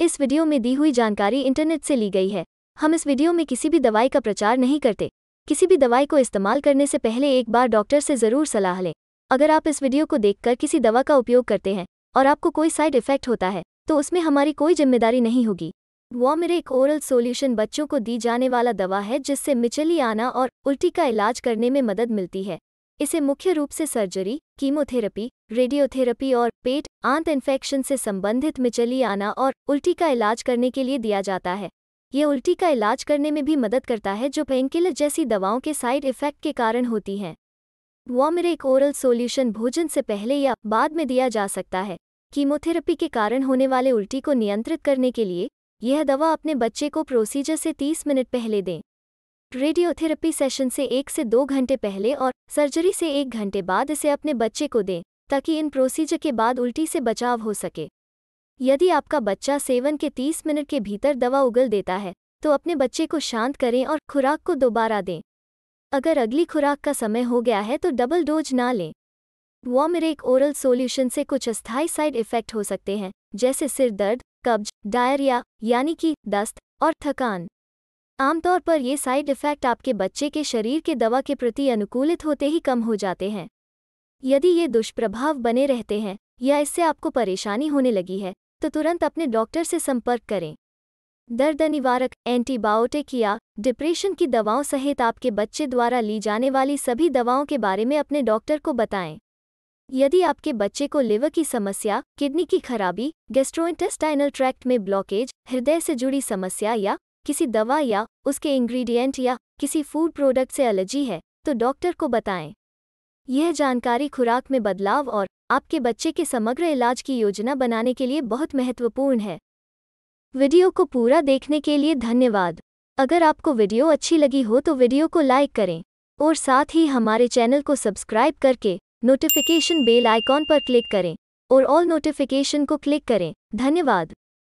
इस वीडियो में दी हुई जानकारी इंटरनेट से ली गई है हम इस वीडियो में किसी भी दवाई का प्रचार नहीं करते किसी भी दवाई को इस्तेमाल करने से पहले एक बार डॉक्टर से ज़रूर सलाह लें अगर आप इस वीडियो को देखकर किसी दवा का उपयोग करते हैं और आपको कोई साइड इफेक्ट होता है तो उसमें हमारी कोई जिम्मेदारी नहीं होगी वॉमिर एक ओरल सोल्यूशन बच्चों को दी जाने वाला दवा है जिससे मिचली आना और उल्टी का इलाज करने में मदद मिलती है इसे मुख्य रूप से सर्जरी कीमोथेरेपी रेडियोथेरेपी और पेट आंत इन्फेक्शन से संबंधित मिचली आना और उल्टी का इलाज करने के लिए दिया जाता है ये उल्टी का इलाज करने में भी मदद करता है जो पेनकिलर जैसी दवाओं के साइड इफेक्ट के कारण होती हैं वॉमरेक ओरल सोल्यूशन भोजन से पहले या बाद में दिया जा सकता है कीमोथेरेपी के कारण होने वाले उल्टी को नियंत्रित करने के लिए यह दवा अपने बच्चे को प्रोसीजर से 30 मिनट पहले दें रेडियोथेरेपी सेशन से एक से दो घंटे पहले और सर्जरी से एक घंटे बाद इसे अपने बच्चे को दें ताकि इन प्रोसीजर के बाद उल्टी से बचाव हो सके यदि आपका बच्चा सेवन के तीस मिनट के भीतर दवा उगल देता है तो अपने बच्चे को शांत करें और खुराक को दोबारा दें अगर अगली खुराक का समय हो गया है तो डबल डोज ना लें वॉमरेक ओरल सोल्यूशन से कुछ अस्थायी साइड इफेक्ट हो सकते हैं जैसे सिर दर्द कब्ज डायरिया यानी कि दस्त और थकान आमतौर पर ये साइड इफ़ेक्ट आपके बच्चे के शरीर के दवा के प्रति अनुकूलित होते ही कम हो जाते हैं यदि ये दुष्प्रभाव बने रहते हैं या इससे आपको परेशानी होने लगी है तो तुरंत अपने डॉक्टर से संपर्क करें दर्द निवारक एंटीबायोटिक या डिप्रेशन की दवाओं सहित आपके बच्चे द्वारा ली जाने वाली सभी दवाओं के बारे में अपने डॉक्टर को बताएं यदि आपके बच्चे को लिवर की समस्या किडनी की खराबी गेस्ट्रोइंटेस्टाइनल ट्रैक्ट में ब्लॉकेज हृदय से जुड़ी समस्या या किसी दवा या उसके इंग्रेडिएंट या किसी फूड प्रोडक्ट से एलर्जी है तो डॉक्टर को बताएं यह जानकारी खुराक में बदलाव और आपके बच्चे के समग्र इलाज की योजना बनाने के लिए बहुत महत्वपूर्ण है वीडियो को पूरा देखने के लिए धन्यवाद अगर आपको वीडियो अच्छी लगी हो तो वीडियो को लाइक करें और साथ ही हमारे चैनल को सब्सक्राइब करके नोटिफिकेशन बेल आइकॉन पर क्लिक करें और ऑल नोटिफिकेशन को क्लिक करें धन्यवाद